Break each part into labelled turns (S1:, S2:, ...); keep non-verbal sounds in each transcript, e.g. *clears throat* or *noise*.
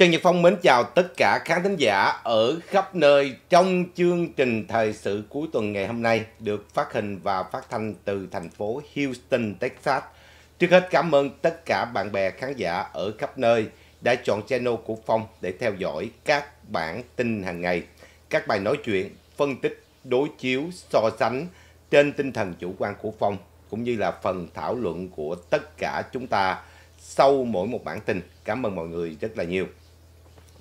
S1: Trần Nhật Phong mến chào tất cả khán thính giả ở khắp nơi trong chương trình thời sự cuối tuần ngày hôm nay được phát hình và phát thanh từ thành phố Houston, Texas. Trước hết cảm ơn tất cả bạn bè khán giả ở khắp nơi đã chọn channel của Phong để theo dõi các bản tin hàng ngày, các bài nói chuyện, phân tích, đối chiếu, so sánh trên tinh thần chủ quan của Phong cũng như là phần thảo luận của tất cả chúng ta sau mỗi một bản tin. Cảm ơn mọi người rất là nhiều.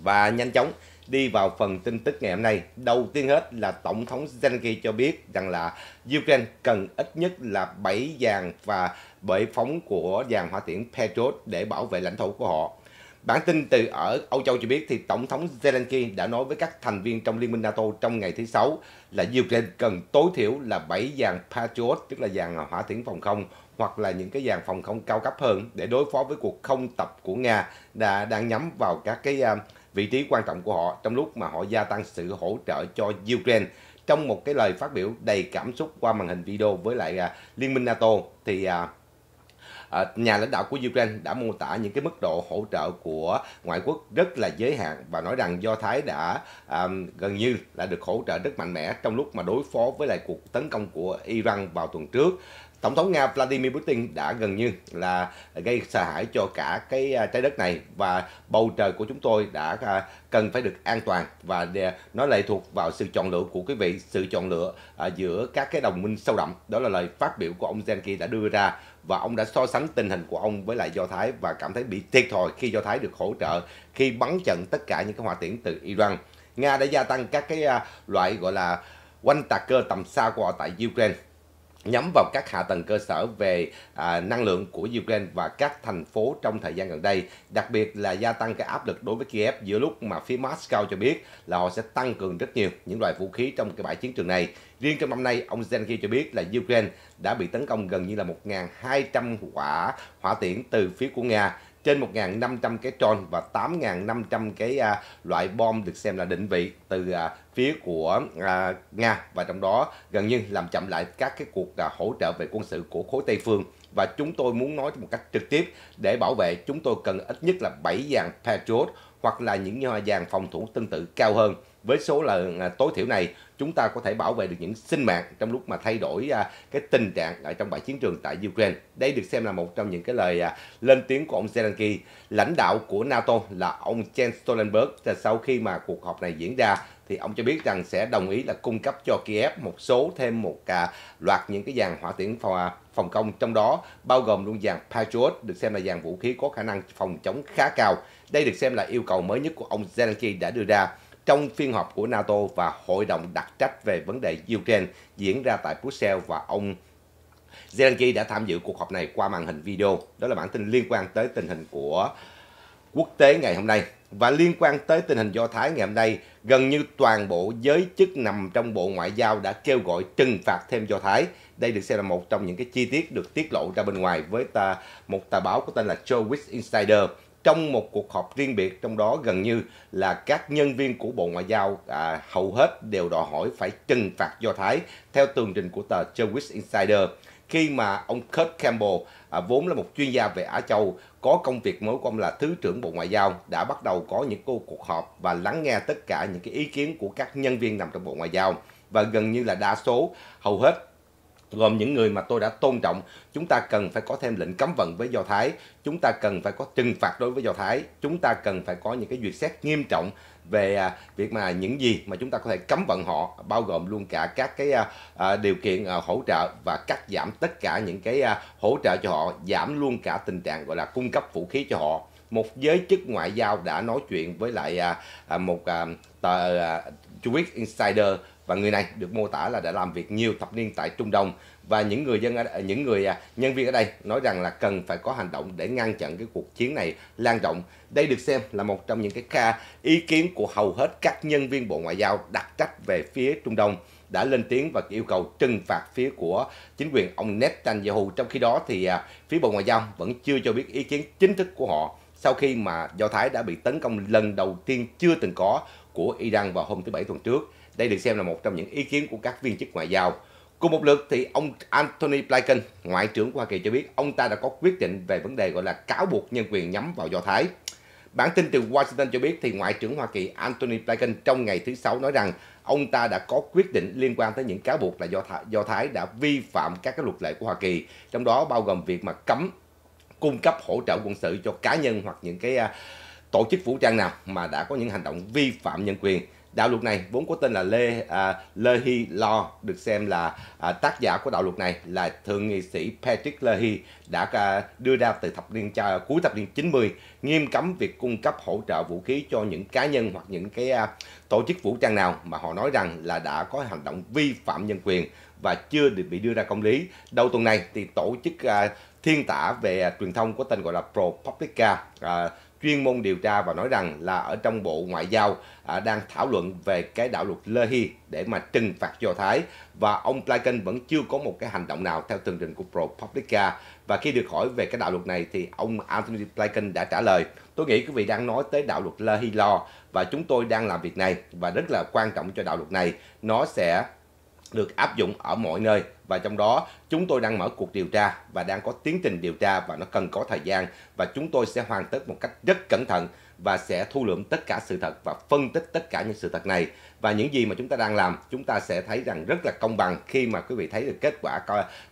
S1: Và nhanh chóng đi vào phần tin tức ngày hôm nay. Đầu tiên hết là Tổng thống Zelensky cho biết rằng là Ukraine cần ít nhất là 7 dàn và bể phóng của dàn hỏa tiễn Patriot để bảo vệ lãnh thổ của họ. Bản tin từ ở Âu Châu cho biết thì Tổng thống Zelensky đã nói với các thành viên trong Liên minh NATO trong ngày thứ Sáu là Ukraine cần tối thiểu là 7 dàn Patriot, tức là dàn hỏa tiễn phòng không hoặc là những cái dàn phòng không cao cấp hơn để đối phó với cuộc không tập của Nga đã đang nhắm vào các cái uh, vị trí quan trọng của họ trong lúc mà họ gia tăng sự hỗ trợ cho Ukraine. Trong một cái lời phát biểu đầy cảm xúc qua màn hình video với lại à, Liên minh NATO thì à, à, nhà lãnh đạo của Ukraine đã mô tả những cái mức độ hỗ trợ của ngoại quốc rất là giới hạn và nói rằng Do Thái đã à, gần như là được hỗ trợ rất mạnh mẽ trong lúc mà đối phó với lại cuộc tấn công của Iran vào tuần trước Tổng thống Nga Vladimir Putin đã gần như là gây sợ hãi cho cả cái à, trái đất này và bầu trời của chúng tôi đã à, cần phải được an toàn và nó lệ thuộc vào sự chọn lựa của quý vị, sự chọn lựa à, giữa các cái đồng minh sâu đậm. Đó là lời phát biểu của ông Zelensky đã đưa ra và ông đã so sánh tình hình của ông với lại Do Thái và cảm thấy bị thiệt thòi khi Do Thái được hỗ trợ khi bắn chặn tất cả những cái hòa tiễn từ Iran. Nga đã gia tăng các cái loại gọi là quanh tạc cơ tầm xa của họ tại Ukraine nhắm vào các hạ tầng cơ sở về à, năng lượng của Ukraine và các thành phố trong thời gian gần đây, đặc biệt là gia tăng cái áp lực đối với Kiev giữa lúc mà phía Moscow cho biết là họ sẽ tăng cường rất nhiều những loại vũ khí trong cái bãi chiến trường này. Riêng trong năm nay, ông Zelensky cho biết là Ukraine đã bị tấn công gần như là 1.200 quả hỏa tiễn từ phía của Nga trên 1.500 cái tròn và 8.500 cái à, loại bom được xem là định vị từ à, phía của à, Nga và trong đó gần như làm chậm lại các cái cuộc à, hỗ trợ về quân sự của khối Tây phương và chúng tôi muốn nói một cách trực tiếp để bảo vệ chúng tôi cần ít nhất là 7 dàn Patriot hoặc là những dàn phòng thủ tương tự cao hơn với số lần à, tối thiểu này chúng ta có thể bảo vệ được những sinh mạng trong lúc mà thay đổi à, cái tình trạng ở trong bãi chiến trường tại Ukraine. Đây được xem là một trong những cái lời à, lên tiếng của ông Zelensky, lãnh đạo của NATO là ông Jens Stoltenberg sau khi mà cuộc họp này diễn ra thì ông cho biết rằng sẽ đồng ý là cung cấp cho Kiev một số thêm một loạt những cái dàn hỏa tiễn phòng, phòng không trong đó bao gồm luôn dàn Patriot được xem là dàn vũ khí có khả năng phòng chống khá cao. Đây được xem là yêu cầu mới nhất của ông Zelensky đã đưa ra trong phiên họp của NATO và Hội đồng đặc trách về vấn đề Ukraine diễn ra tại Brussels và ông Zelensky đã tham dự cuộc họp này qua màn hình video. Đó là bản tin liên quan tới tình hình của quốc tế ngày hôm nay. Và liên quan tới tình hình Do Thái ngày hôm nay, gần như toàn bộ giới chức nằm trong Bộ Ngoại giao đã kêu gọi trừng phạt thêm Do Thái. Đây được xem là một trong những cái chi tiết được tiết lộ ra bên ngoài với ta, một tờ báo có tên là Jewish Insider trong một cuộc họp riêng biệt trong đó gần như là các nhân viên của Bộ Ngoại giao à, hầu hết đều đòi hỏi phải trừng phạt Do Thái theo tường trình của tờ Jewish Insider khi mà ông Kurt Campbell à, vốn là một chuyên gia về Á Châu có công việc mới của ông là thứ trưởng Bộ Ngoại giao đã bắt đầu có những cuộc họp và lắng nghe tất cả những cái ý kiến của các nhân viên nằm trong Bộ Ngoại giao và gần như là đa số hầu hết gồm những người mà tôi đã tôn trọng chúng ta cần phải có thêm lệnh cấm vận với do thái chúng ta cần phải có trừng phạt đối với do thái chúng ta cần phải có những cái duyệt xét nghiêm trọng về à, việc mà những gì mà chúng ta có thể cấm vận họ bao gồm luôn cả các cái à, à, điều kiện hỗ trợ và cắt giảm tất cả những cái hỗ trợ cho họ giảm luôn cả tình trạng gọi là cung cấp vũ khí cho họ một giới chức ngoại giao đã nói chuyện với lại một tờ Jewish Insider và người này được mô tả là đã làm việc nhiều thập niên tại Trung Đông và những người dân ở, những người à, nhân viên ở đây nói rằng là cần phải có hành động để ngăn chặn cái cuộc chiến này lan rộng. Đây được xem là một trong những cái ca ý kiến của hầu hết các nhân viên Bộ Ngoại giao đặc trách về phía Trung Đông đã lên tiếng và yêu cầu trừng phạt phía của chính quyền ông Netanyahu. Trong khi đó thì à, phía Bộ Ngoại giao vẫn chưa cho biết ý kiến chính thức của họ sau khi mà Do Thái đã bị tấn công lần đầu tiên chưa từng có của Iran vào hôm thứ Bảy tuần trước. Đây được xem là một trong những ý kiến của các viên chức ngoại giao. Cùng một lượt thì ông Anthony Blinken, Ngoại trưởng Hoa Kỳ cho biết ông ta đã có quyết định về vấn đề gọi là cáo buộc nhân quyền nhắm vào Do Thái. Bản tin từ Washington cho biết thì Ngoại trưởng Hoa Kỳ Anthony Blinken trong ngày thứ Sáu nói rằng ông ta đã có quyết định liên quan tới những cáo buộc là Do Thái, Do Thái đã vi phạm các cái luật lệ của Hoa Kỳ, trong đó bao gồm việc mà cấm cung cấp hỗ trợ quân sự cho cá nhân hoặc những cái à, tổ chức vũ trang nào mà đã có những hành động vi phạm nhân quyền đạo luật này vốn có tên là Lê à, Leahy Law được xem là à, tác giả của đạo luật này là thượng nghị sĩ Patrick Leahy đã à, đưa ra từ thập niên à, cuối thập niên 90 nghiêm cấm việc cung cấp hỗ trợ vũ khí cho những cá nhân hoặc những cái à, tổ chức vũ trang nào mà họ nói rằng là đã có hành động vi phạm nhân quyền và chưa được bị đưa ra công lý. Đầu tuần này thì tổ chức à, thiên tả về à, truyền thông có tên gọi là ProPublica à, chuyên môn điều tra và nói rằng là ở trong Bộ Ngoại giao à, đang thảo luận về cái đạo luật Leahy để mà trừng phạt Do Thái và ông Blinken vẫn chưa có một cái hành động nào theo tường trình của ProPublica và khi được hỏi về cái đạo luật này thì ông Anthony Blinken đã trả lời tôi nghĩ quý vị đang nói tới đạo luật Leahy Lo và chúng tôi đang làm việc này và rất là quan trọng cho đạo luật này nó sẽ được áp dụng ở mọi nơi và trong đó chúng tôi đang mở cuộc điều tra và đang có tiến trình điều tra và nó cần có thời gian và chúng tôi sẽ hoàn tất một cách rất cẩn thận và sẽ thu lượm tất cả sự thật và phân tích tất cả những sự thật này và những gì mà chúng ta đang làm chúng ta sẽ thấy rằng rất là công bằng khi mà quý vị thấy được kết quả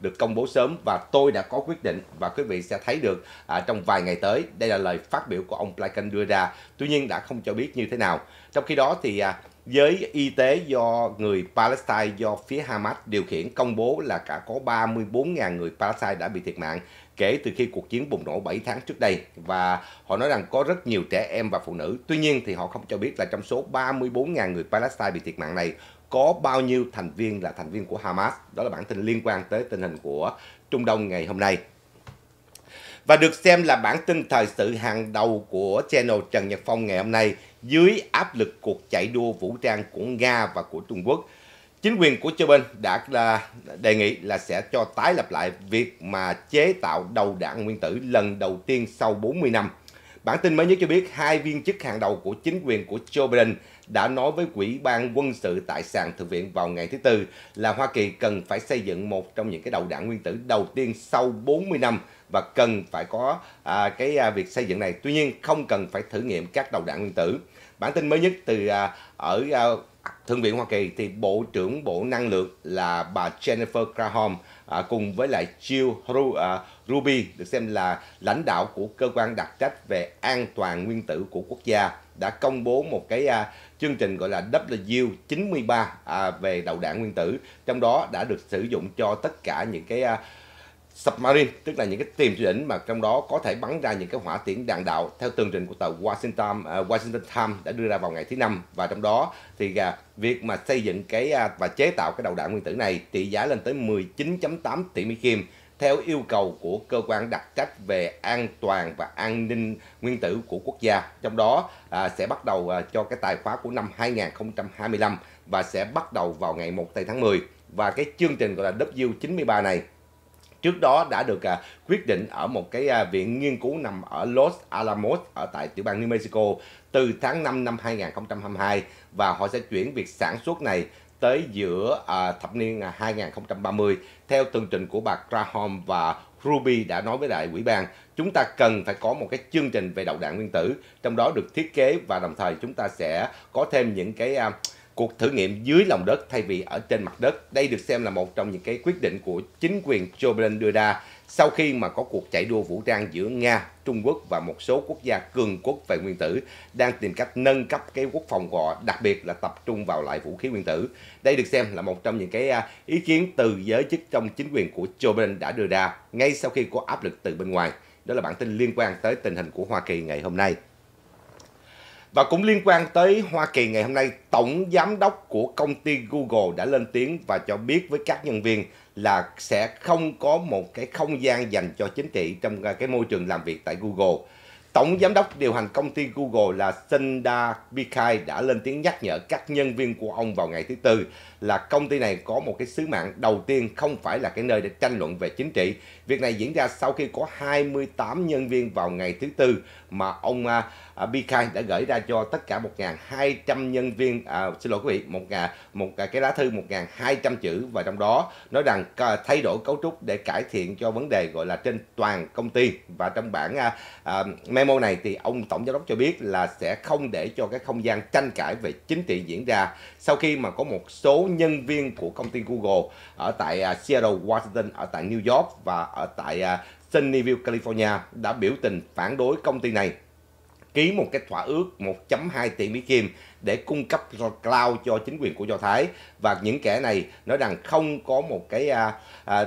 S1: được công bố sớm và tôi đã có quyết định và quý vị sẽ thấy được à, trong vài ngày tới đây là lời phát biểu của ông Blinken đưa ra tuy nhiên đã không cho biết như thế nào trong khi đó thì à, giới y tế do người Palestine do phía Hamas điều khiển công bố là cả có 34.000 người Palestine đã bị thiệt mạng kể từ khi cuộc chiến bùng nổ 7 tháng trước đây và họ nói rằng có rất nhiều trẻ em và phụ nữ. Tuy nhiên thì họ không cho biết là trong số 34.000 người Palestine bị thiệt mạng này có bao nhiêu thành viên là thành viên của Hamas. Đó là bản tin liên quan tới tình hình của Trung Đông ngày hôm nay và được xem là bản tin thời sự hàng đầu của channel Trần Nhật Phong ngày hôm nay dưới áp lực cuộc chạy đua vũ trang của Nga và của Trung Quốc. Chính quyền của châu Biden đã à, đề nghị là sẽ cho tái lập lại việc mà chế tạo đầu đạn nguyên tử lần đầu tiên sau 40 năm. Bản tin mới nhất cho biết hai viên chức hàng đầu của chính quyền của Joe Biden đã nói với Quỹ ban quân sự tại sàn Thượng viện vào ngày thứ Tư là Hoa Kỳ cần phải xây dựng một trong những cái đầu đạn nguyên tử đầu tiên sau 40 năm và cần phải có à, cái à, việc xây dựng này. Tuy nhiên không cần phải thử nghiệm các đầu đạn nguyên tử. Bản tin mới nhất từ à, ở à, Thượng viện Hoa Kỳ thì Bộ trưởng Bộ Năng lượng là bà Jennifer Granholm à, cùng với lại Jill Hru, à, Ruby được xem là lãnh đạo của cơ quan đặc trách về an toàn nguyên tử của quốc gia đã công bố một cái à, chương trình gọi là W93 à, về đầu đạn nguyên tử trong đó đã được sử dụng cho tất cả những cái à, submarine tức là những cái tiềm thủy mà trong đó có thể bắn ra những cái hỏa tiễn đạn đạo theo tường trình của tàu Washington uh, Washington Times đã đưa ra vào ngày thứ năm và trong đó thì uh, việc mà xây dựng cái uh, và chế tạo cái đầu đạn nguyên tử này trị giá lên tới 19.8 tỷ Mỹ kim theo yêu cầu của cơ quan đặc trách về an toàn và an ninh nguyên tử của quốc gia. Trong đó à, sẽ bắt đầu à, cho cái tài khoá của năm 2025 và sẽ bắt đầu vào ngày 1 tây tháng 10. Và cái chương trình gọi là W93 này trước đó đã được à, quyết định ở một cái à, viện nghiên cứu nằm ở Los Alamos ở tại tiểu bang New Mexico từ tháng 5 năm 2022 và họ sẽ chuyển việc sản xuất này tới giữa à, thập niên 2030 à, theo tường trình của bà Graham và Ruby đã nói với đại ủy ban chúng ta cần phải có một cái chương trình về đầu đạn nguyên tử trong đó được thiết kế và đồng thời chúng ta sẽ có thêm những cái à, cuộc thử nghiệm dưới lòng đất thay vì ở trên mặt đất đây được xem là một trong những cái quyết định của chính quyền Joe Biden đưa ra sau khi mà có cuộc chạy đua vũ trang giữa Nga, Trung Quốc và một số quốc gia cường quốc về nguyên tử đang tìm cách nâng cấp cái quốc phòng của họ, đặc biệt là tập trung vào lại vũ khí nguyên tử. Đây được xem là một trong những cái à, ý kiến từ giới chức trong chính quyền của Joe Biden đã đưa ra ngay sau khi có áp lực từ bên ngoài. Đó là bản tin liên quan tới tình hình của Hoa Kỳ ngày hôm nay. Và cũng liên quan tới Hoa Kỳ ngày hôm nay, Tổng Giám đốc của công ty Google đã lên tiếng và cho biết với các nhân viên là sẽ không có một cái không gian dành cho chính trị trong à, cái môi trường làm việc tại Google. Tổng giám đốc điều hành công ty Google là Sundar Pichai đã lên tiếng nhắc nhở các nhân viên của ông vào ngày thứ Tư là công ty này có một cái sứ mạng đầu tiên không phải là cái nơi để tranh luận về chính trị. Việc này diễn ra sau khi có 28 nhân viên vào ngày thứ tư mà ông uh, à, à, Bikai đã gửi ra cho tất cả 1.200 nhân viên, à, xin lỗi quý vị, một, một cái lá thư 1.200 chữ và trong đó nói rằng thay đổi cấu trúc để cải thiện cho vấn đề gọi là trên toàn công ty và trong bản uh, memo này thì ông tổng giám đốc cho biết là sẽ không để cho cái không gian tranh cãi về chính trị diễn ra sau khi mà có một số nhân viên của công ty Google ở tại à, Seattle, Washington, ở tại New York và ở tại à, Sunnyvale, California đã biểu tình phản đối công ty này ký một cái thỏa ước 1.2 tỷ Mỹ Kim để cung cấp cloud cho chính quyền của Do Thái và những kẻ này nói rằng không có một cái à, à,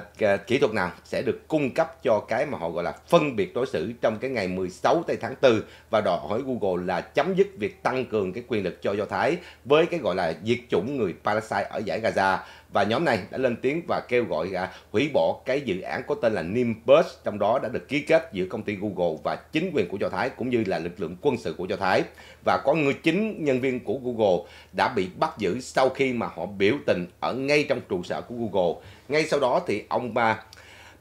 S1: kỹ thuật nào sẽ được cung cấp cho cái mà họ gọi là phân biệt đối xử trong cái ngày 16 tây tháng 4 và đòi hỏi Google là chấm dứt việc tăng cường cái quyền lực cho Do Thái với cái gọi là diệt chủng người Palestine ở giải Gaza và nhóm này đã lên tiếng và kêu gọi à, hủy bỏ cái dự án có tên là Nimbus trong đó đã được ký kết giữa công ty Google và chính quyền của Do Thái cũng như là lực lượng quân sự của Do Thái và có người chính nhân viên của Google đã bị bắt giữ sau khi mà họ biểu tình ở ngay trong trụ sở của Google ngay sau đó thì ông ba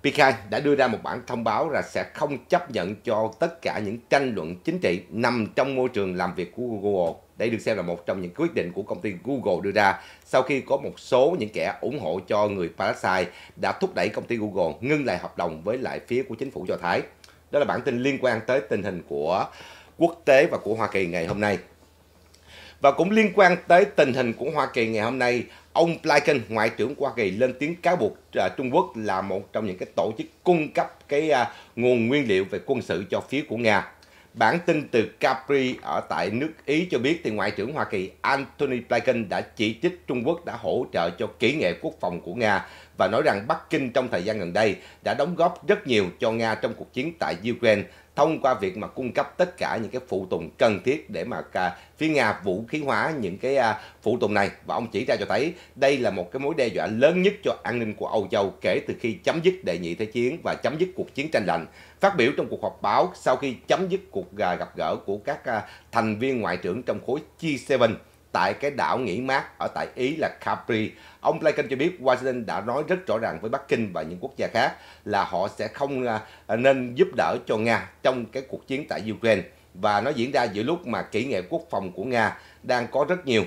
S1: Pikai đã đưa ra một bản thông báo là sẽ không chấp nhận cho tất cả những tranh luận chính trị nằm trong môi trường làm việc của Google đây được xem là một trong những quyết định của công ty Google đưa ra sau khi có một số những kẻ ủng hộ cho người Palestine đã thúc đẩy công ty Google ngưng lại hợp đồng với lại phía của chính phủ Do Thái. Đó là bản tin liên quan tới tình hình của quốc tế và của Hoa Kỳ ngày hôm nay. Và cũng liên quan tới tình hình của Hoa Kỳ ngày hôm nay, ông Blinken, Ngoại trưởng Hoa Kỳ lên tiếng cáo buộc à, Trung Quốc là một trong những cái tổ chức cung cấp cái à, nguồn nguyên liệu về quân sự cho phía của Nga Bản tin từ Capri ở tại nước Ý cho biết thì Ngoại trưởng Hoa Kỳ Antony Blinken đã chỉ trích Trung Quốc đã hỗ trợ cho kỹ nghệ quốc phòng của Nga và nói rằng Bắc Kinh trong thời gian gần đây đã đóng góp rất nhiều cho Nga trong cuộc chiến tại Ukraine thông qua việc mà cung cấp tất cả những cái phụ tùng cần thiết để mà phía Nga vũ khí hóa những cái à, phụ tùng này và ông chỉ ra cho thấy đây là một cái mối đe dọa lớn nhất cho an ninh của Âu Châu kể từ khi chấm dứt đệ nhị thế chiến và chấm dứt cuộc chiến tranh lạnh Phát biểu trong cuộc họp báo sau khi chấm dứt cuộc gặp gỡ của các à, thành viên ngoại trưởng trong khối G7 tại cái đảo nghỉ mát ở tại Ý là Capri, ông Blinken cho biết Washington đã nói rất rõ ràng với Bắc Kinh và những quốc gia khác là họ sẽ không à, nên giúp đỡ cho Nga trong cái cuộc chiến tại Ukraine và nó diễn ra giữa lúc mà kỹ nghệ quốc phòng của Nga đang có rất nhiều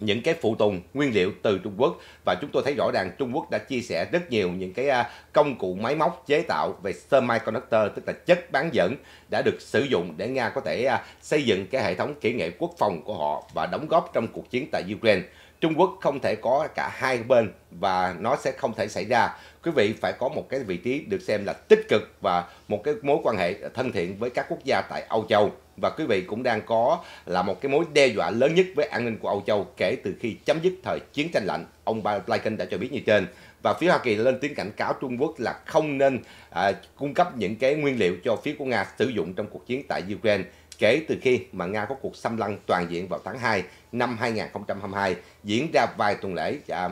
S1: những cái phụ tùng nguyên liệu từ Trung Quốc và chúng tôi thấy rõ ràng Trung Quốc đã chia sẻ rất nhiều những cái à, công cụ máy móc chế tạo về semiconductor tức là chất bán dẫn đã được sử dụng để Nga có thể à, xây dựng cái hệ thống kỹ nghệ quốc phòng của họ và đóng góp trong cuộc chiến tại Ukraine. Trung Quốc không thể có cả hai bên và nó sẽ không thể xảy ra. Quý vị phải có một cái vị trí được xem là tích cực và một cái mối quan hệ thân thiện với các quốc gia tại Âu Châu và quý vị cũng đang có là một cái mối đe dọa lớn nhất với an ninh của Âu Châu kể từ khi chấm dứt thời chiến tranh lạnh. Ông Blinken đã cho biết như trên và phía Hoa Kỳ lên tiếng cảnh cáo Trung Quốc là không nên à, cung cấp những cái nguyên liệu cho phía của Nga sử dụng trong cuộc chiến tại Ukraine kể từ khi mà Nga có cuộc xâm lăng toàn diện vào tháng 2 năm 2022 diễn ra vài tuần lễ à,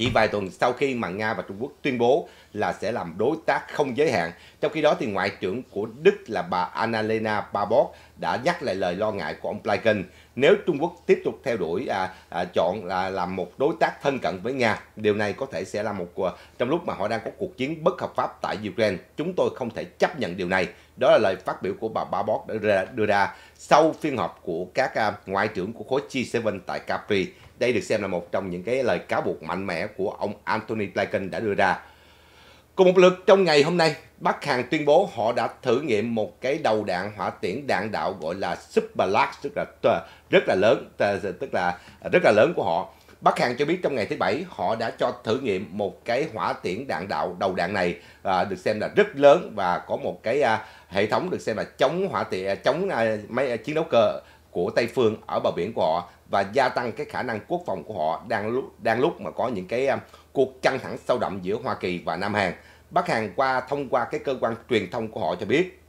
S1: chỉ vài tuần sau khi mà Nga và Trung Quốc tuyên bố là sẽ làm đối tác không giới hạn. Trong khi đó thì Ngoại trưởng của Đức là bà Annalena Baerbock đã nhắc lại lời lo ngại của ông Blinken nếu Trung Quốc tiếp tục theo đuổi à, à, chọn là làm một đối tác thân cận với Nga. Điều này có thể sẽ là một à, trong lúc mà họ đang có cuộc chiến bất hợp pháp tại Ukraine. Chúng tôi không thể chấp nhận điều này. Đó là lời phát biểu của bà Baerbock đã đưa ra sau phiên họp của các à, ngoại trưởng của khối G7 tại Capri. Đây được xem là một trong những cái lời cáo buộc mạnh mẽ của ông Anthony Blinken đã đưa ra. Cùng một lượt trong ngày hôm nay, Bắc Hàn tuyên bố họ đã thử nghiệm một cái đầu đạn hỏa tiễn đạn đạo gọi là Super Large, tức là rất là lớn, tức là rất là lớn của họ. Bắc Hàn cho biết trong ngày thứ Bảy, họ đã cho thử nghiệm một cái hỏa tiễn đạn đạo đầu đạn này à, được xem là rất lớn và có một cái à, hệ thống được xem là chống hỏa tiễn à, chống à, máy à, chiến đấu cơ của Tây phương ở bờ biển của họ và gia tăng cái khả năng quốc phòng của họ đang lúc đang lúc mà có những cái um, cuộc căng thẳng sâu đậm giữa Hoa Kỳ và Nam Hàn. Bắc Hàn qua thông qua cái cơ quan truyền thông của họ cho biết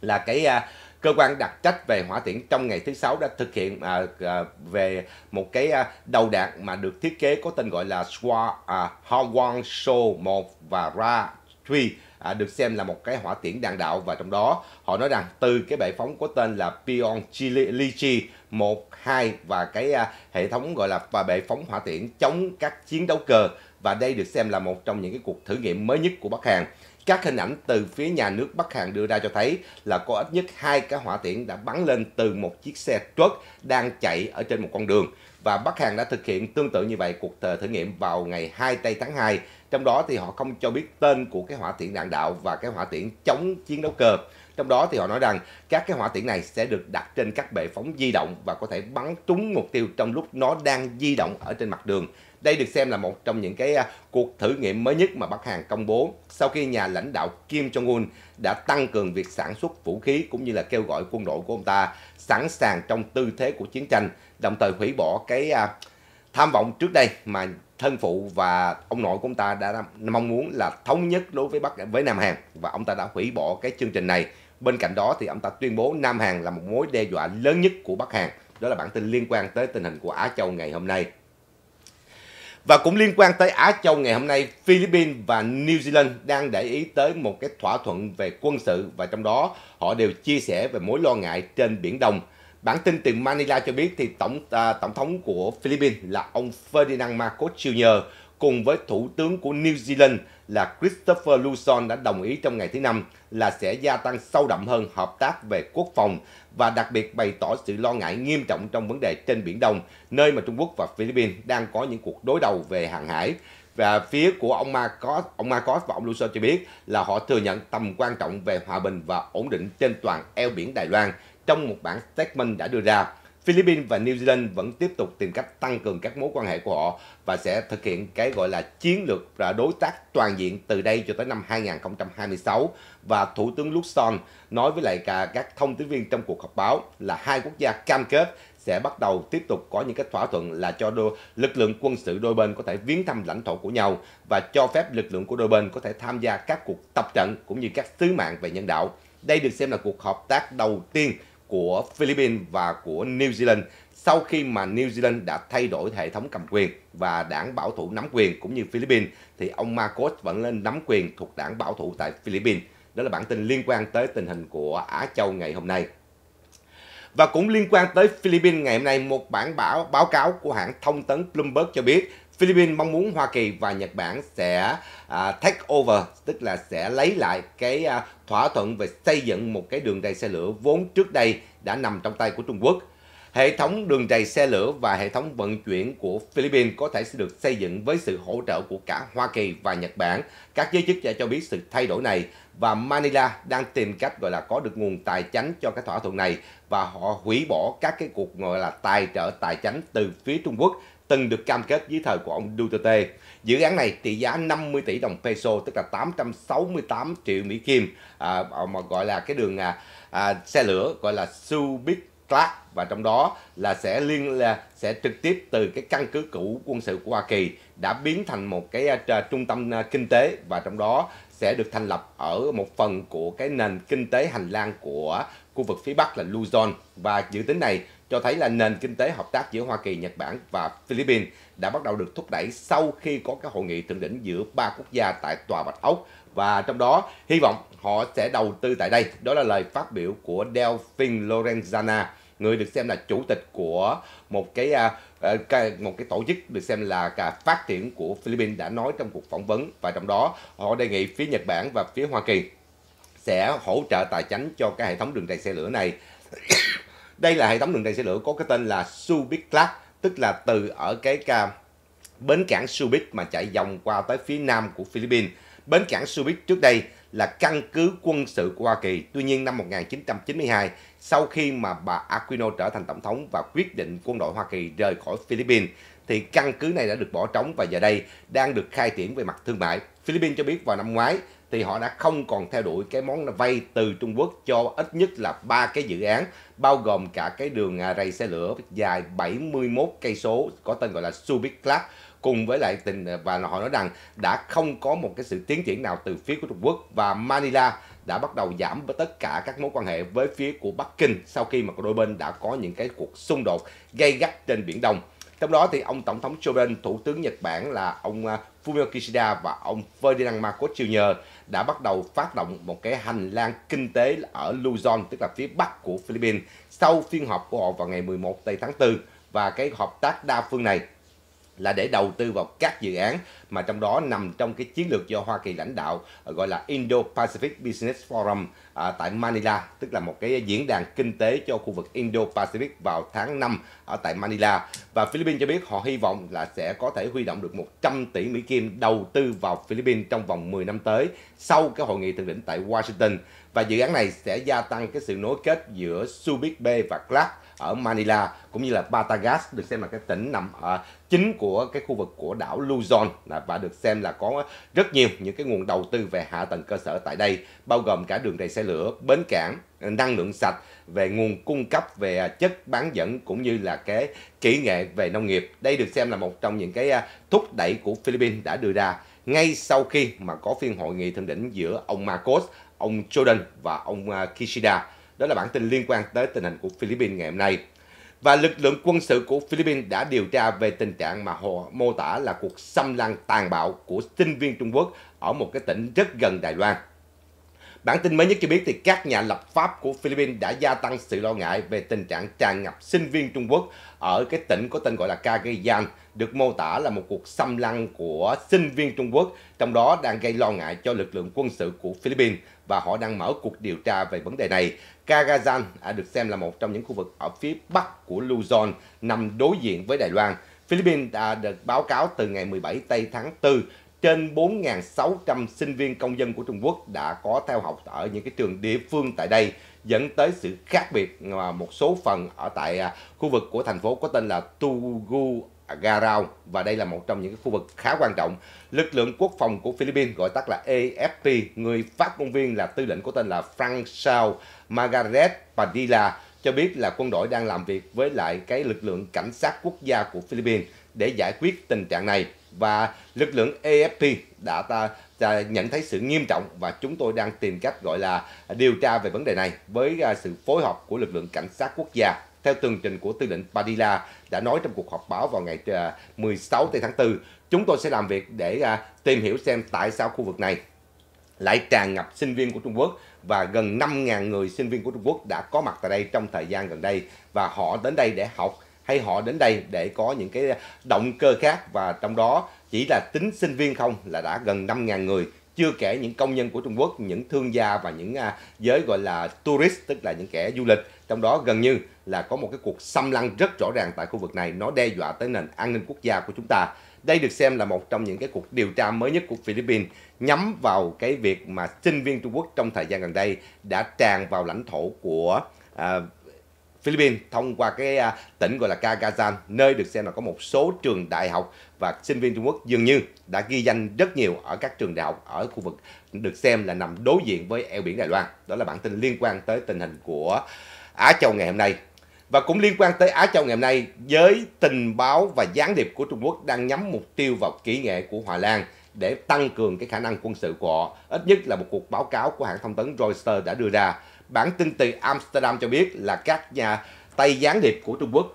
S1: là cái uh, cơ quan đặc trách về hỏa tiễn trong ngày thứ sáu đã thực hiện à, à, về một cái à, đầu đạn mà được thiết kế có tên gọi là Swa à, Hwang 1 và Ra Tree à, được xem là một cái hỏa tiễn đạn đạo và trong đó họ nói rằng từ cái bệ phóng có tên là Pion Lichi 1, 2 và cái à, hệ thống gọi là và bệ phóng hỏa tiễn chống các chiến đấu cơ và đây được xem là một trong những cái cuộc thử nghiệm mới nhất của Bắc Hàn. Các hình ảnh từ phía nhà nước Bắc Hàn đưa ra cho thấy là có ít nhất hai cái hỏa tiễn đã bắn lên từ một chiếc xe truck đang chạy ở trên một con đường. Và Bắc Hàn đã thực hiện tương tự như vậy cuộc thử nghiệm vào ngày 2 tây tháng 2 trong đó thì họ không cho biết tên của cái hỏa tiễn đạn đạo và cái hỏa tiễn chống chiến đấu cơ trong đó thì họ nói rằng các cái hỏa tiễn này sẽ được đặt trên các bệ phóng di động và có thể bắn trúng mục tiêu trong lúc nó đang di động ở trên mặt đường đây được xem là một trong những cái à, cuộc thử nghiệm mới nhất mà Bắc Hàn công bố sau khi nhà lãnh đạo Kim Jong-un đã tăng cường việc sản xuất vũ khí cũng như là kêu gọi quân đội của ông ta sẵn sàng trong tư thế của chiến tranh, đồng thời hủy bỏ cái à, tham vọng trước đây mà thân phụ và ông nội của ông ta đã mong muốn là thống nhất đối với Bắc với Nam Hàn và ông ta đã hủy bỏ cái chương trình này. Bên cạnh đó thì ông ta tuyên bố Nam Hàn là một mối đe dọa lớn nhất của Bắc Hàn. Đó là bản tin liên quan tới tình hình của Á Châu ngày hôm nay. Và cũng liên quan tới Á Châu ngày hôm nay, Philippines và New Zealand đang để ý tới một cái thỏa thuận về quân sự và trong đó họ đều chia sẻ về mối lo ngại trên Biển Đông. Bản tin từ Manila cho biết thì tổng à, tổng thống của Philippines là ông Ferdinand Marcos Jr. cùng với thủ tướng của New Zealand là Christopher Luzon đã đồng ý trong ngày thứ năm là sẽ gia tăng sâu đậm hơn hợp tác về quốc phòng và đặc biệt bày tỏ sự lo ngại nghiêm trọng trong vấn đề trên biển Đông, nơi mà Trung Quốc và Philippines đang có những cuộc đối đầu về hàng hải và phía của ông Marcos, ông Marcos và ông Luso cho biết là họ thừa nhận tầm quan trọng về hòa bình và ổn định trên toàn eo biển Đài Loan trong một bản statement đã đưa ra. Philippines và New Zealand vẫn tiếp tục tìm cách tăng cường các mối quan hệ của họ và sẽ thực hiện cái gọi là chiến lược và đối tác toàn diện từ đây cho tới năm 2026 và Thủ tướng Luxon nói với lại cả các thông tín viên trong cuộc họp báo là hai quốc gia cam kết sẽ bắt đầu tiếp tục có những cái thỏa thuận là cho đô, lực lượng quân sự đôi bên có thể viếng thăm lãnh thổ của nhau và cho phép lực lượng của đôi bên có thể tham gia các cuộc tập trận cũng như các sứ mạng về nhân đạo. Đây được xem là cuộc hợp tác đầu tiên của Philippines và của New Zealand sau khi mà New Zealand đã thay đổi hệ thống cầm quyền và đảng bảo thủ nắm quyền cũng như Philippines thì ông Marcos vẫn lên nắm quyền thuộc đảng bảo thủ tại Philippines. Đó là bản tin liên quan tới tình hình của Á Châu ngày hôm nay. Và cũng liên quan tới Philippines ngày hôm nay, một bản báo báo cáo của hãng thông tấn Bloomberg cho biết Philippines mong muốn Hoa Kỳ và Nhật Bản sẽ à, take over, tức là sẽ lấy lại cái à, thỏa thuận về xây dựng một cái đường dây xe lửa vốn trước đây đã nằm trong tay của Trung Quốc. Hệ thống đường dây xe lửa và hệ thống vận chuyển của Philippines có thể sẽ được xây dựng với sự hỗ trợ của cả Hoa Kỳ và Nhật Bản. Các giới chức đã cho biết sự thay đổi này và Manila đang tìm cách gọi là có được nguồn tài chính cho cái thỏa thuận này và họ hủy bỏ các cái cuộc gọi là tài trợ tài chính từ phía Trung Quốc từng được cam kết dưới thời của ông Duterte. Dự án này trị giá 50 tỷ đồng peso tức là 868 triệu Mỹ Kim à, ờ, mà gọi là cái đường à, à, xe lửa gọi là Subic Clark và trong đó là sẽ liên là sẽ trực tiếp từ cái căn cứ cũ quân sự của Hoa Kỳ đã biến thành một cái uh, trung tâm uh, kinh tế và trong đó sẽ được thành lập ở một phần của cái nền kinh tế hành lang của khu vực phía Bắc là Luzon và dự tính này cho thấy là nền kinh tế hợp tác giữa Hoa Kỳ, Nhật Bản và Philippines đã bắt đầu được thúc đẩy sau khi có các hội nghị thượng đỉnh giữa ba quốc gia tại Tòa Bạch Ốc và trong đó hy vọng họ sẽ đầu tư tại đây. Đó là lời phát biểu của Delphine Lorenzana, người được xem là chủ tịch của một à, à, cái một cái tổ chức được xem là cả phát triển của Philippines đã nói trong cuộc phỏng vấn và trong đó họ đề nghị phía Nhật Bản và phía Hoa Kỳ sẽ hỗ trợ tài chính cho cái hệ thống đường ray xe lửa này đây là hệ thống đường tràn xe lửa có cái tên là Subic Clark tức là từ ở cái bến cảng Subic mà chạy vòng qua tới phía nam của Philippines bến cảng Subic trước đây là căn cứ quân sự của Hoa Kỳ. Tuy nhiên năm 1992, sau khi mà bà Aquino trở thành tổng thống và quyết định quân đội Hoa Kỳ rời khỏi Philippines, thì căn cứ này đã được bỏ trống và giờ đây đang được khai triển về mặt thương mại. Philippines cho biết vào năm ngoái, thì họ đã không còn theo đuổi cái món vay từ Trung Quốc cho ít nhất là ba cái dự án bao gồm cả cái đường à, rầy xe lửa dài 71 cây số có tên gọi là Subic Club cùng với lại tình à, và họ nói rằng đã không có một cái sự tiến triển nào từ phía của Trung Quốc và Manila đã bắt đầu giảm tất cả các mối quan hệ với phía của Bắc Kinh sau khi mà đôi bên đã có những cái cuộc xung đột gây gắt trên biển Đông. Trong đó thì ông Tổng thống Joe Biden, Thủ tướng Nhật Bản là ông à, Fumio Kishida và ông Ferdinand Marcos Jr. đã bắt đầu phát động một cái hành lang kinh tế ở Luzon, tức là phía bắc của Philippines, sau phiên họp của họ vào ngày 11 tây tháng 4 và cái hợp tác đa phương này là để đầu tư vào các dự án mà trong đó nằm trong cái chiến lược do Hoa Kỳ lãnh đạo ờ, gọi là Indo-Pacific Business Forum à, tại Manila, tức là một cái diễn đàn kinh tế cho khu vực Indo-Pacific vào tháng 5 ở tại Manila. Và Philippines cho biết họ hy vọng là sẽ có thể huy động được 100 tỷ Mỹ Kim đầu tư vào Philippines trong vòng 10 năm tới sau cái hội nghị thượng đỉnh tại Washington. Và dự án này sẽ gia tăng cái sự nối kết giữa Subic Bay và Clark ở Manila cũng như là Batagas được xem là cái tỉnh nằm ở à, chính của cái khu vực của đảo Luzon và được xem là có rất nhiều những cái nguồn đầu tư về hạ tầng cơ sở tại đây bao gồm cả đường đầy xe lửa, bến cảng, năng lượng sạch về nguồn cung cấp về chất bán dẫn cũng như là cái kỹ nghệ về nông nghiệp. Đây được xem là một trong những cái à, thúc đẩy của Philippines đã đưa ra ngay sau khi mà có phiên hội nghị thượng đỉnh giữa ông Marcos, ông Jordan và ông à, Kishida đó là bản tin liên quan tới tình hình của Philippines ngày hôm nay. Và lực lượng quân sự của Philippines đã điều tra về tình trạng mà họ mô tả là cuộc xâm lăng tàn bạo của sinh viên Trung Quốc ở một cái tỉnh rất gần Đài Loan. Bản tin mới nhất cho biết thì các nhà lập pháp của Philippines đã gia tăng sự lo ngại về tình trạng tràn ngập sinh viên Trung Quốc ở cái tỉnh có tên gọi là Cagayan, được mô tả là một cuộc xâm lăng của sinh viên Trung Quốc, trong đó đang gây lo ngại cho lực lượng quân sự của Philippines và họ đang mở cuộc điều tra về vấn đề này. Cagayan được xem là một trong những khu vực ở phía bắc của Luzon, nằm đối diện với Đài Loan. Philippines đã được báo cáo từ ngày 17 tây tháng 4 trên 4.600 sinh viên công dân của Trung Quốc đã có theo học ở những cái trường địa phương tại đây dẫn tới sự khác biệt mà một số phần ở tại à, khu vực của thành phố có tên là Tugu Garao và đây là một trong những cái khu vực khá quan trọng. Lực lượng quốc phòng của Philippines gọi tắt là AFP, người phát ngôn viên là tư lệnh có tên là Frank Sao Margaret Padilla cho biết là quân đội đang làm việc với lại cái lực lượng cảnh sát quốc gia của Philippines để giải quyết tình trạng này và lực lượng AFP đã ta, ta nhận thấy sự nghiêm trọng và chúng tôi đang tìm cách gọi là điều tra về vấn đề này với à, sự phối hợp của lực lượng cảnh sát quốc gia theo tường trình của tư lệnh Padilla đã nói trong cuộc họp báo vào ngày 16 à, tháng 4, chúng tôi sẽ làm việc để à, tìm hiểu xem tại sao khu vực này lại tràn ngập sinh viên của Trung Quốc và gần 5.000 người sinh viên của Trung Quốc đã có mặt tại đây trong thời gian gần đây và họ đến đây để học hay họ đến đây để có những cái động cơ khác và trong đó chỉ là tính sinh viên không là đã gần 5.000 người chưa kể những công nhân của Trung Quốc, những thương gia và những à, giới gọi là tourist tức là những kẻ du lịch, trong đó gần như là có một cái cuộc xâm lăng rất rõ ràng tại khu vực này, nó đe dọa tới nền an ninh quốc gia của chúng ta. Đây được xem là một trong những cái cuộc điều tra mới nhất của Philippines nhắm vào cái việc mà sinh viên Trung Quốc trong thời gian gần đây đã tràn vào lãnh thổ của à, Philippines thông qua cái à, tỉnh gọi là Cagayan, nơi được xem là có một số trường đại học và sinh viên Trung Quốc dường như đã ghi danh rất nhiều ở các trường đại học ở khu vực được xem là nằm đối diện với eo biển Đài Loan. Đó là bản tin liên quan tới tình hình của Á Châu ngày hôm nay. Và cũng liên quan tới Á Châu ngày hôm nay, giới tình báo và gián điệp của Trung Quốc đang nhắm mục tiêu vào kỹ nghệ của Hòa Lan để tăng cường cái khả năng quân sự của họ. Ít nhất là một cuộc báo cáo của hãng thông tấn Reuters đã đưa ra Bản tin từ Amsterdam cho biết là các nhà tay gián điệp của Trung Quốc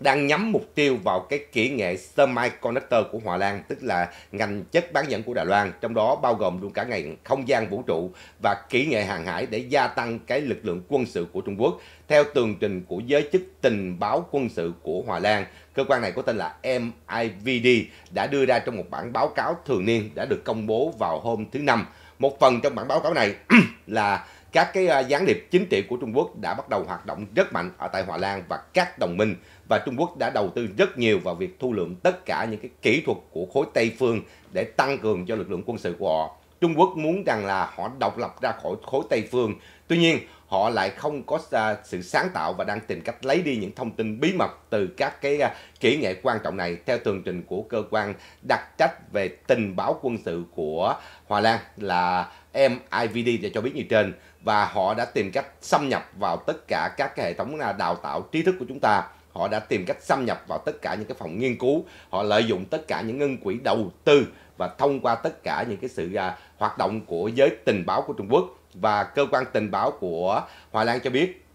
S1: đang nhắm mục tiêu vào cái kỹ nghệ semiconductor của Hòa Lan, tức là ngành chất bán dẫn của Đài Loan, trong đó bao gồm luôn cả ngành không gian vũ trụ và kỹ nghệ hàng hải để gia tăng cái lực lượng quân sự của Trung Quốc. Theo tường trình của giới chức tình báo quân sự của Hòa Lan, cơ quan này có tên là MIVD đã đưa ra trong một bản báo cáo thường niên đã được công bố vào hôm thứ Năm. Một phần trong bản báo cáo này *clears throat* là các cái à, gián điệp chính trị của Trung Quốc đã bắt đầu hoạt động rất mạnh ở tại Hòa Lan và các đồng minh và Trung Quốc đã đầu tư rất nhiều vào việc thu lượm tất cả những cái kỹ thuật của khối Tây phương để tăng cường cho lực lượng quân sự của họ. Trung Quốc muốn rằng là họ độc lập ra khỏi khối Tây phương. Tuy nhiên, họ lại không có à, sự sáng tạo và đang tìm cách lấy đi những thông tin bí mật từ các cái à, kỹ nghệ quan trọng này theo tường trình của cơ quan đặc trách về tình báo quân sự của Hòa Lan là MIVD để cho biết như trên và họ đã tìm cách xâm nhập vào tất cả các cái hệ thống à, đào tạo trí thức của chúng ta họ đã tìm cách xâm nhập vào tất cả những cái phòng nghiên cứu họ lợi dụng tất cả những ngân quỹ đầu tư và thông qua tất cả những cái sự à, hoạt động của giới tình báo của Trung Quốc và cơ quan tình báo của Hòa Lan cho biết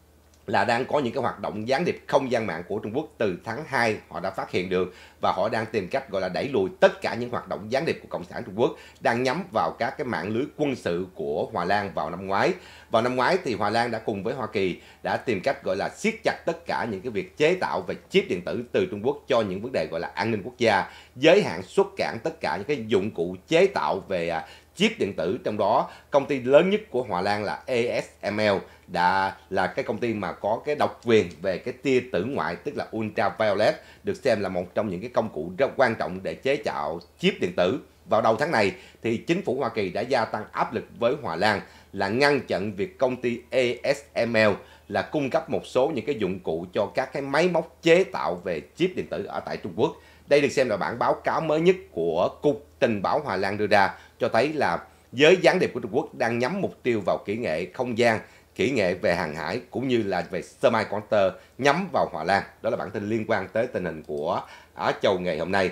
S1: là đang có những cái hoạt động gián điệp không gian mạng của Trung Quốc từ tháng 2 họ đã phát hiện được và họ đang tìm cách gọi là đẩy lùi tất cả những hoạt động gián điệp của Cộng sản Trung Quốc đang nhắm vào các cái mạng lưới quân sự của Hòa Lan vào năm ngoái. Vào năm ngoái thì Hòa Lan đã cùng với Hoa Kỳ đã tìm cách gọi là siết chặt tất cả những cái việc chế tạo về chip điện tử từ Trung Quốc cho những vấn đề gọi là an ninh quốc gia, giới hạn xuất cảng tất cả những cái dụng cụ chế tạo về à, chip điện tử trong đó công ty lớn nhất của Hòa Lan là ASML đã là cái công ty mà có cái độc quyền về cái tia tử ngoại tức là ultraviolet được xem là một trong những cái công cụ rất quan trọng để chế tạo chip điện tử. Vào đầu tháng này thì chính phủ Hoa Kỳ đã gia tăng áp lực với Hòa Lan là ngăn chặn việc công ty ASML là cung cấp một số những cái dụng cụ cho các cái máy móc chế tạo về chip điện tử ở tại Trung Quốc. Đây được xem là bản báo cáo mới nhất của Cục Tình báo Hòa Lan đưa ra cho thấy là giới gián điệp của Trung Quốc đang nhắm mục tiêu vào kỹ nghệ không gian kỹ nghệ về hàng hải cũng như là về semiconductor nhắm vào Hòa Lan. Đó là bản tin liên quan tới tình hình của Á Châu ngày hôm nay.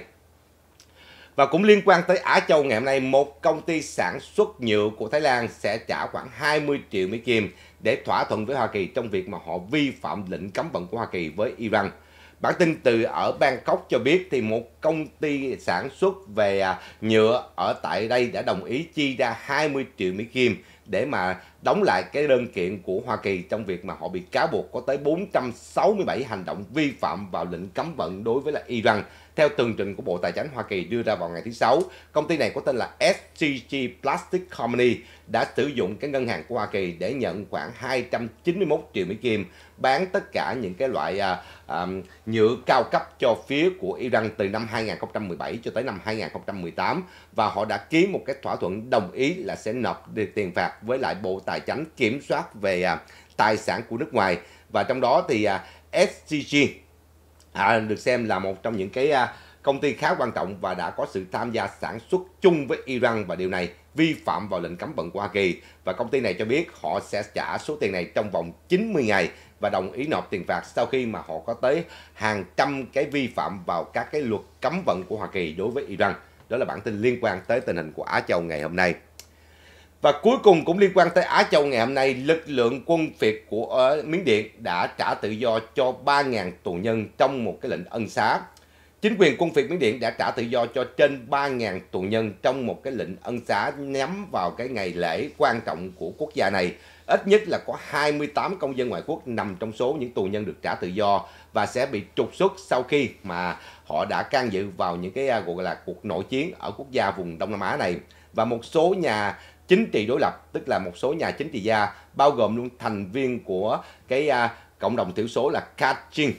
S1: Và cũng liên quan tới Á Châu ngày hôm nay, một công ty sản xuất nhựa của Thái Lan sẽ trả khoảng 20 triệu Mỹ Kim để thỏa thuận với Hoa Kỳ trong việc mà họ vi phạm lệnh cấm vận của Hoa Kỳ với Iran. Bản tin từ ở Bangkok cho biết thì một công ty sản xuất về à, nhựa ở tại đây đã đồng ý chi ra 20 triệu Mỹ Kim để mà đóng lại cái đơn kiện của Hoa Kỳ trong việc mà họ bị cáo buộc có tới 467 hành động vi phạm vào lệnh cấm vận đối với là Iran theo tường trình của Bộ Tài chính Hoa Kỳ đưa ra vào ngày thứ Sáu. Công ty này có tên là STG Plastic Company đã sử dụng cái ngân hàng của Hoa Kỳ để nhận khoảng 291 triệu Mỹ Kim bán tất cả những cái loại à, à, nhựa cao cấp cho phía của Iran từ năm 2017 cho tới năm 2018 và họ đã ký một cái thỏa thuận đồng ý là sẽ nộp tiền phạt với lại Bộ Tài chính kiểm soát về à, tài sản của nước ngoài và trong đó thì à, SCG à, được xem là một trong những cái à, công ty khá quan trọng và đã có sự tham gia sản xuất chung với Iran và điều này vi phạm vào lệnh cấm vận của Hoa Kỳ và công ty này cho biết họ sẽ trả số tiền này trong vòng 90 ngày và đồng ý nộp tiền phạt sau khi mà họ có tới hàng trăm cái vi phạm vào các cái luật cấm vận của Hoa Kỳ đối với Iran. Đó là bản tin liên quan tới tình hình của Á Châu ngày hôm nay. Và cuối cùng cũng liên quan tới Á Châu ngày hôm nay, lực lượng quân Việt của ở ờ, Miến Điện đã trả tự do cho 3.000 tù nhân trong một cái lệnh ân xá. Chính quyền quân Việt Miến Điện đã trả tự do cho trên 3.000 tù nhân trong một cái lệnh ân xá nhắm vào cái ngày lễ quan trọng của quốc gia này. Ít nhất là có 28 công dân ngoại quốc nằm trong số những tù nhân được trả tự do và sẽ bị trục xuất sau khi mà họ đã can dự vào những cái à, gọi là cuộc nội chiến ở quốc gia vùng Đông Nam Á này. Và một số nhà chính trị đối lập tức là một số nhà chính trị gia bao gồm luôn thành viên của cái à, cộng đồng thiểu số là Kachin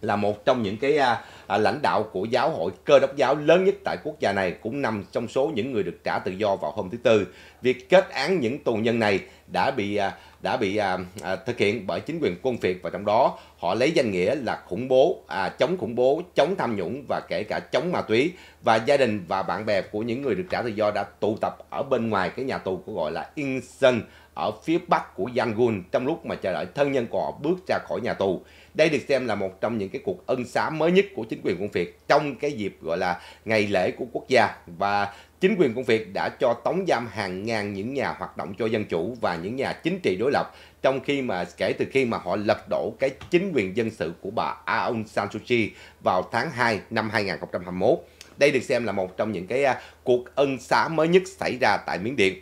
S1: là một trong những cái à, à, lãnh đạo của giáo hội cơ đốc giáo lớn nhất tại quốc gia này cũng nằm trong số những người được trả tự do vào hôm thứ tư việc kết án những tù nhân này đã bị à, đã bị à, à, thực hiện bởi chính quyền quân phiệt và trong đó họ lấy danh nghĩa là khủng bố, à, chống khủng bố, chống tham nhũng và kể cả chống ma túy và gia đình và bạn bè của những người được trả tự do đã tụ tập ở bên ngoài cái nhà tù của gọi là Incheon ở phía bắc của Yangon trong lúc mà chờ đợi thân nhân của họ bước ra khỏi nhà tù. Đây được xem là một trong những cái cuộc ân xá mới nhất của chính quyền quân phiệt trong cái dịp gọi là ngày lễ của quốc gia và Chính quyền của Việt đã cho tống giam hàng ngàn những nhà hoạt động cho dân chủ và những nhà chính trị đối lập trong khi mà kể từ khi mà họ lật đổ cái chính quyền dân sự của bà Aung San Suu Kyi vào tháng 2 năm 2021. Đây được xem là một trong những cái à, cuộc ân xá mới nhất xảy ra tại Miến Điện.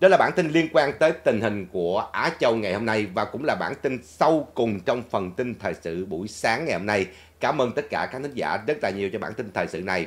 S1: Đó là bản tin liên quan tới tình hình của Á Châu ngày hôm nay và cũng là bản tin sâu cùng trong phần tin thời sự buổi sáng ngày hôm nay. Cảm ơn tất cả các khán giả rất là nhiều cho bản tin thời sự này.